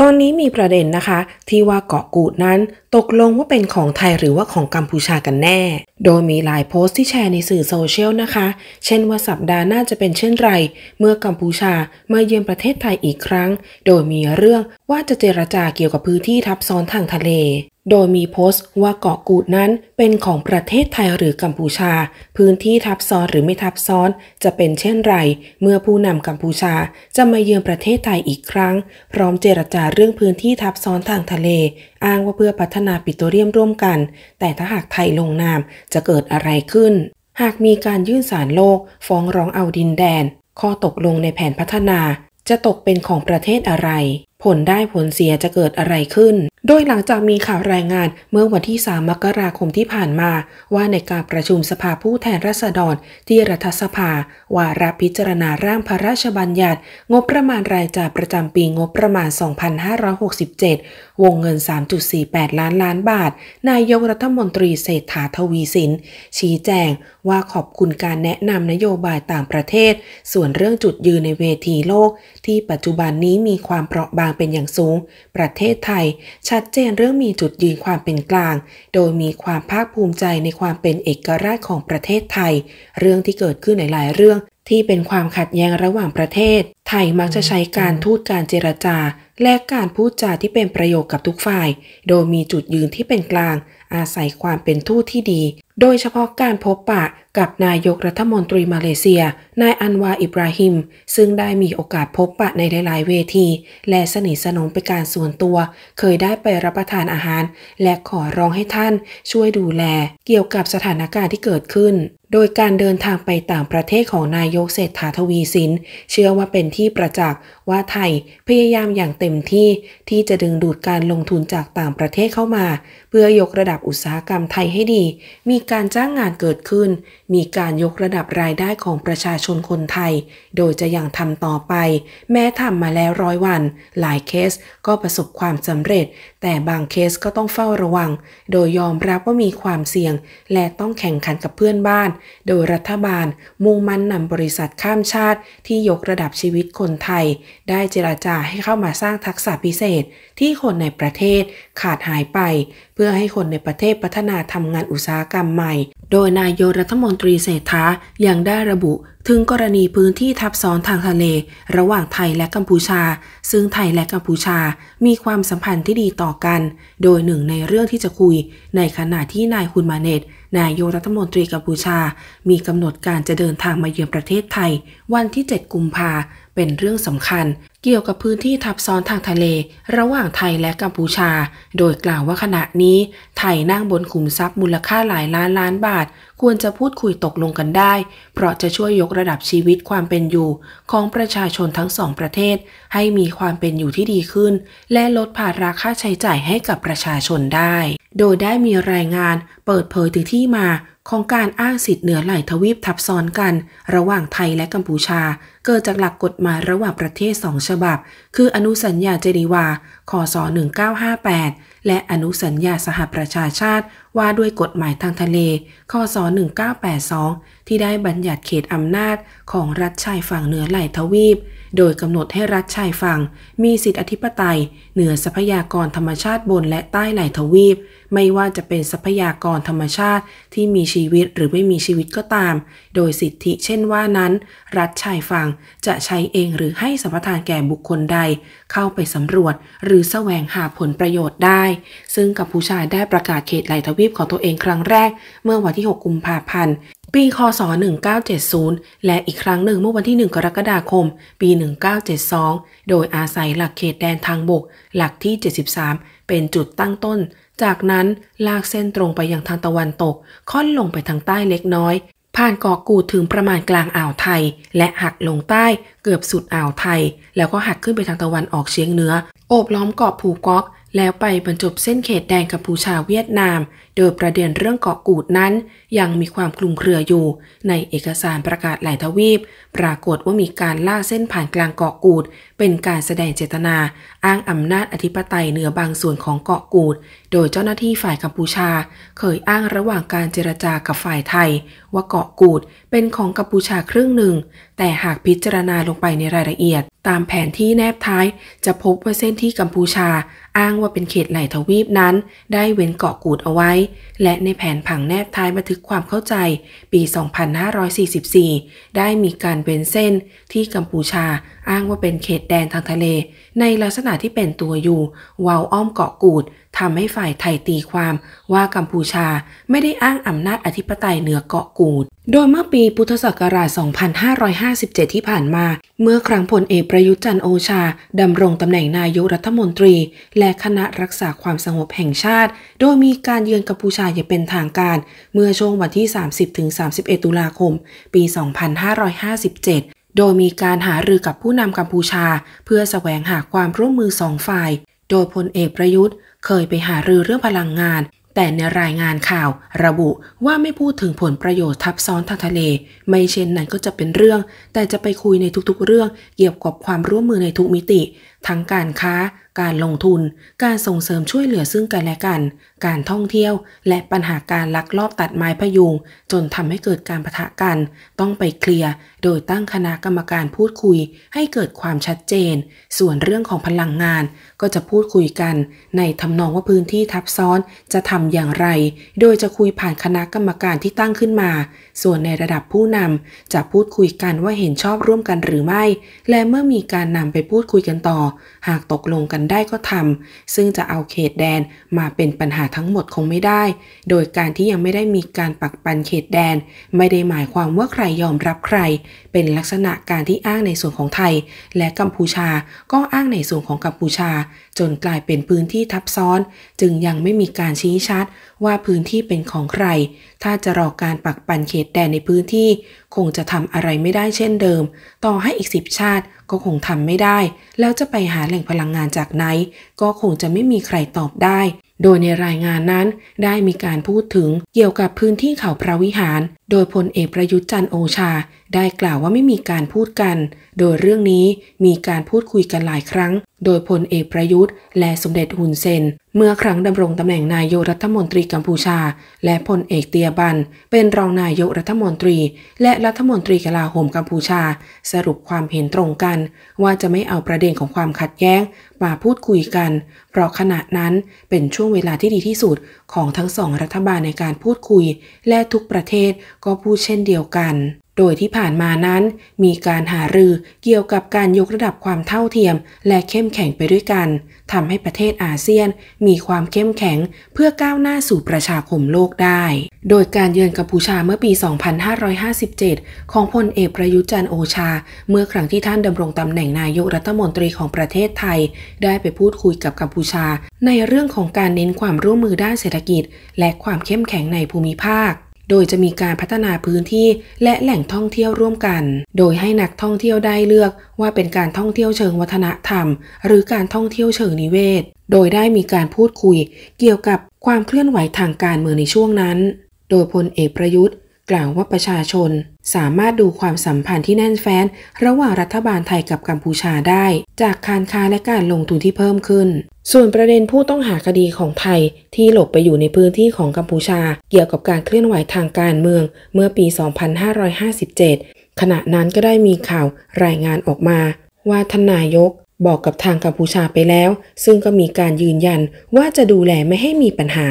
ตอนนี้มีประเด็นนะคะที่ว่าเกาะกูดนั้นตกลงว่าเป็นของไทยหรือว่าของกัมพูชากันแน่โดยมีหลายโพสต์ที่แชร์ในสื่อโซเชียลนะคะ เช่นว่าสัปดาห์หน้าจะเป็นเช่นไร เมื่อกัมพูชามาเยือนประเทศไทยอีกครั้ง โดยมีเรื่องว่าจะเจรจาเกี่ยวกับพื้นที่ทับซ้อนทางทะเล โดยมีโพสต์ว่าเกาะกูดนั้นเป็นของประเทศไทยหรือกัมพูชา พื้นที่ทับซ้อนหรือไม่ทับซ้อนจะเป็นเช่นไร เมื่อผู้นำกัมพูชาจะมาเยือนประเทศไทยอีกครั้ง พร้อมเจรจาเรื่องพื้นที่ทับซ้อนทางทะเลอ้างว่าเพื่อพัฒนาปิโตรเลียมร่วมกัน แต่ถ้าหากไทยลงนามจะเกิดอะไรขึ้น หากมีการยื่นศาลโลกฟ้องร้องเอาดินแดน ข้อตกลงในแผนพัฒนา จะตกเป็นของประเทศอะไรผลได้ผลเสียจะเกิดอะไรขึ้น โดยหลังจากมีข่าวรายงานเมื่อวันที่ 3 มกราคมที่ผ่านมาว่าในการประชุมสภาผู้แทนราษฎร ที่รัฐสภา ว่ารับพิจารณาร่างพระราชบัญญัติ งบประมาณรายจ่ายประจำปีงบประมาณ 2567 วงเงิน 3.48 ล้านล้านบาท นายกรัฐมนตรีเศรษฐาทวีสิน ชี้แจงว่าขอบคุณการแนะนำนโยบายต่างประเทศ ส่วนเรื่องจุดยืนในเวทีโลก ที่ปัจจุบันนี้มีความเปราะบางางเป็นอย่างสูง ประเทศไทย ชัดเจนเรื่องมีจุดยืนความเป็นกลาง โดยมีความภาคภูมิใจในความเป็นเอกราชของประเทศไทย เรื่องที่เกิดขึ้นในหลายเรื่องที่เป็นความขัดแย้งระหว่างประเทศ ไทยมักจะใช้การทูตการเจรจา และการพูดจาที่เป็นประโยชน์กับทุกฝ่าย โดยมีจุดยืนที่เป็นกลางอาศัยความเป็นทูตที่ดี โดยเฉพาะการพบปะกับนายกรัฐมนตรีมาเลเซีย นายอันวาอิบราฮิม ซึ่งได้มีโอกาสพบปะในหลาย ๆเวที และสนิทสนมไปการส่วนตัว เคยได้ไปรับประทานอาหาร และขอร้องให้ท่านช่วยดูแลเกี่ยวกับสถานการณ์ที่เกิดขึ้น โดยการเดินทางไปต่างประเทศของนายกเศรษฐาทวีสินเชื่อว่าเป็นที่ประจักษ์ ว่าไทยพยายามอย่างเต็มที่ที่จะดึงดูดการลงทุนจากต่างประเทศเข้ามาพื่อยกระดับอุตสาหกรรมไทยให้ดี มีการจ้างงานเกิดขึ้น มีการยกระดับรายได้ของประชาชนคนไทย โดยจะยังทำต่อไป แม้ทำมาแล้วร้อยวัน หลายเคสก็ประสบความสำเร็จ แต่บางเคสก็ต้องเฝ้าระวัง โดยยอมรับว่ามีความเสี่ยงและต้องแข่งขันกับเพื่อนบ้าน โดยรัฐบาลมุ่งมั่นนำบริษัทข้ามชาติที่ยกระดับชีวิตคนไทย ได้เจราจาให้เข้ามาสร้างทักษะพิเศษที่คนในประเทศขาดหายไปเพื่อให้คนในประเทศพัฒนาทำงานอุตสาหกรรมใหม่ โดยนายโยรัฐมนตรีเศรษฐา ยังได้ระบุถึงกรณีพื้นที่ทับซ้อนทางทะเล ระหว่างไทยและกัมพูชา ซึ่งไทยและกัมพูชามีความสัมพันธ์ที่ดีต่อกัน โดยหนึ่งในเรื่องที่จะคุยในขณะที่นายคุณมาเนตนายกรัฐมนตรีกัมพูชา มีกำหนดการจะเดินทางมาเยือนประเทศไทยวันที่ 7กุมภาเป็นเรื่องสำคัญ เกี่ยวกับพื้นที่ทับซ้อนทางทะเล ระหว่างไทยและกัมพูชา โดยกล่าวว่าขณะนี้ไทยนั่งบนขุมทรัพย์มูลค่าหลายล้านล้านบาท ควรจะพูดคุยตกลงกันได้ เพราะจะช่วยยกระดับชีวิตความเป็นอยู่ของประชาชนทั้งสองประเทศให้มีความเป็นอยู่ที่ดีขึ้น และลดภาระค่าใช้จ่ายให้กับประชาชนได้ โดยได้มีรายงานเปิดเผยถึงที่มาของการอ้างสิทธิเหนือไหลทวีปทับซ้อนกัน ระหว่างไทยและกัมพูชาเกิดจากหลักกฎหมายระหว่างประเทศสองฉบับคืออนุสัญญาเจนีวาคศ1958และอนุสัญญาสหประชาชาติว่าด้วยกฎหมายทางทะเลข้อศ1982 ที่ได้บัญญัติเขตอำนาจของรัฐชายฝั่งเหนือไหลทวีป โดยกำหนดให้รัฐชายฝั่ง มีสิทธิอธิปไตย เหนือทรัพยากรธรรมชาติบนและใต้ไหลทวีปไม่ว่าจะเป็นทรัพยากรธรรมชาติที่มีชีวิตหรือไม่มีชีวิตก็ตาม โดยสิทธิเช่นว่านั้น รัฐชายฝั่งจะใช้เองหรือให้สัมปทานแก่บุคคลใด เข้าไปสำรวจ หรือแสวงหาผลประโยชน์ได้ ซึ่งกัมพูชาได้ประกาศเขตไหลทวีปของตัวเองครั้งแรก เมื่อวันที่6กุมภาพันธ์ ปี คศ1970 และอีกครั้งหนึ่ง เมื่อวันที่ 1 กรกฎาคม ปี 1972โดยอาศัยหลักเขตแดนทางบก หลักที่ 73 เป็นจุดตั้งต้นจากนั้นลากเส้นตรงไปยังทางตะวันตก ค่อนลงไปทางใต้เล็กน้อย ผ่านเกาะกูดถึงประมาณกลางอ่าวไทย และหักลงใต้เกือบสุดอ่าวไทยแล้วก็หักขึ้นไปทางตะวันออกเฉียงเหนือ โอบล้อมเกาะภูกอกแล้วไปบรรจบเส้นเขตแดนกัมพูชาเวียดนาม โดยประเด็นเรื่องเกาะกูดนั้น ยังมีความคลุมเครืออยู่ ในเอกสารประกาศหลายทวีป ปรากฏว่ามีการล่าเส้นผ่านกลางเกาะกูด เป็นการแสดงเจตนาอ้างอำนาจอธิปไตยเหนือบางส่วนของเกาะกูด โดยเจ้าหน้าที่ฝ่ายกัมพูชา เคยอ้างระหว่างการเจรจากับฝ่ายไทย ว่าเกาะกูดเป็นของกัมพูชาครึ่งหนึ่งแต่หากพิจารณาลงไปในรายละเอียด ตามแผนที่แนบท้ายจะพบว่าเส้นที่กัมพูชา อ้างว่าเป็นเขตไหลทวีปนั้น ได้เว้นเกาะกูดเอาไว้ และในแผนผังแนบท้ายบันทึกความเข้าใจ ปี 2544 ได้มีการเว้นเส้นที่กัมพูชา อ้างว่าเป็นเขตแดนทางทะเล ในลักษณะที่เป็นตัวยูวาวอ้อมเกาะกูดทำให้ฝ่ายไทยตีความว่ากัมพูชาไม่ได้อ้างอำนาจอธิปไตยเหนือเกาะกูด โดยเมื่อปีพุทธศักราช 2557 ที่ผ่านมา เมื่อครั้งพลเอกประยุทธ์จันโอชาดำรงตำแหน่งนายกรัฐมนตรี และคณะรักษาความสงบแห่งชาติ โดยมีการเยือนกัมพูชาอย่างเป็นทางการ เมื่อช่วงวันที่ 30-31 ตุลาคม ปี 2557 โดยมีการหารือกับผู้นำกัมพูชา เพื่อสแสวงหาความร่วมมือสองฝ่าย โดยพลเอกประยุทธ์เคยไปหารือเรื่องพลังงาน แต่ในรายงานข่าว ระบุว่าไม่พูดถึงผลประโยชน์ทับซ้อนทางทะเล ไม่เช่นนั้นก็จะเป็นเรื่อง แต่จะไปคุยในทุกๆเรื่อง เกี่ยวกับความร่วมมือในทุกมิติทั้งการค้าการลงทุน การส่งเสริมช่วยเหลือซึ่งกันและกัน การท่องเที่ยว และปัญหาการลักลอบตัดไม้พยุงจนทำให้เกิดการประทะกัน ต้องไปเคลียร์โดยตั้งคณะกรรมการพูดคุยให้เกิดความชัดเจน ส่วนเรื่องของพลังงาน ก็จะพูดคุยกัน ในทำนองว่าพื้นที่ทับซ้อนจะทำอย่างไร โดยจะคุยผ่านคณะกรรมการที่ตั้งขึ้นมา ส่วนในระดับผู้นำจะพูดคุยกันว่าเห็นชอบร่วมกันหรือไม่ และเมื่อมีการนำไปพูดคุยกันต่อหากตกลงกันได้ก็ทำซึ่งจะเอาเขตแดนมาเป็นปัญหาทั้งหมดคงไม่ได้ โดยการที่ยังไม่ได้มีการปักปันเขตแดนไม่ได้หมายความว่าใครยอมรับใคร เป็นลักษณะการที่อ้างในส่วนของไทย และกัมพูชา ก็อ้างในส่วนของกัมพูชา จนกลายเป็นพื้นที่ทับซ้อน จึงยังไม่มีการชี้ชัดว่าพื้นที่เป็นของใคร ถ้าจะรอการปักปันเขตแดนในพื้นที่ คงจะทำอะไรไม่ได้เช่นเดิม ต่อให้อีกสิบชาติก็คงทำไม่ได้ แล้วจะไปหาแหล่งพลังงานจากไหน ก็คงจะไม่มีใครตอบได้โดยในรายงานนั้น ได้มีการพูดถึงเกี่ยวกับพื้นที่เขาพระวิหาร โดยพลเอกประยุทธ์จันโอชา ได้กล่าวว่าไม่มีการพูดกัน โดยเรื่องนี้มีการพูดคุยกันหลายครั้ง โดยพลเอกประยุทธ์และสมเด็จฮุนเซนเมื่อครั้งดำรงตำแหน่งนายกรัฐมนตรีกัมพูชา และพลเอกเตียบันเป็นรองนายกรัฐมนตรี และรัฐมนตรีกลาโหมกัมพูชา สรุปความเห็นตรงกัน ว่าจะไม่เอาประเด็นของความขัดแย้งมาพูดคุยกัน เพราะขณะนั้นเป็นช่วงวงเวลาที่ดีที่สุดของทั้งสองรัฐบาลในการพูดคุย และทุกประเทศก็พูดเช่นเดียวกันโดยที่ผ่านมานั้นมีการหารือเกี่ยวกับการยกระดับความเท่าเทียมและเข้มแข็งไปด้วยกันทำให้ประเทศอาเซียนมีความเข้มแข็งเพื่อก้าวหน้าสู่ประชาคมโลกได้ โดยการเยือนกัมพูชาเมื่อปี 2557 ของพลเอกประยุจันโอชา เมื่อครั้งที่ท่านดำรงตำแหน่งนายกรัฐมนตรีของประเทศไทย ได้ไปพูดคุยกับกัมพูชา ในเรื่องของการเน้นความร่วมมือด้านเศรษฐกิจ และความเข้มแข็งในภูมิภาคโดยจะมีการพัฒนาพื้นที่และแหล่งท่องเที่ยวร่วมกัน โดยให้นักท่องเที่ยวได้เลือกว่าเป็นการท่องเที่ยวเชิงวัฒนธรรม หรือการท่องเที่ยวเชิงนิเวศ โดยได้มีการพูดคุยเกี่ยวกับความเคลื่อนไหวทางการเมืองในช่วงนั้น โดยพลเอกประยุทธ์กล่าวว่าประชาชนสามารถดูความสัมพันธ์ที่แน่นแฟ้น ระหว่างรัฐบาลไทยกับกัมพูชาได้ จากการค้าและการลงทุนที่เพิ่มขึ้น ส่วนประเด็นผู้ต้องหาคดีของไทย ที่หลบไปอยู่ในพื้นที่ของกัมพูชา เกี่ยวกับการเคลื่อนไหวทางการเมือง เมื่อปี 2557 ขณะนั้นก็ได้มีข่าวรายงานออกมา ว่าทนายก บอกกับทางกัมพูชาไปแล้ว ซึ่งก็มีการยืนยันว่าจะดูแลไม่ให้มีปัญหา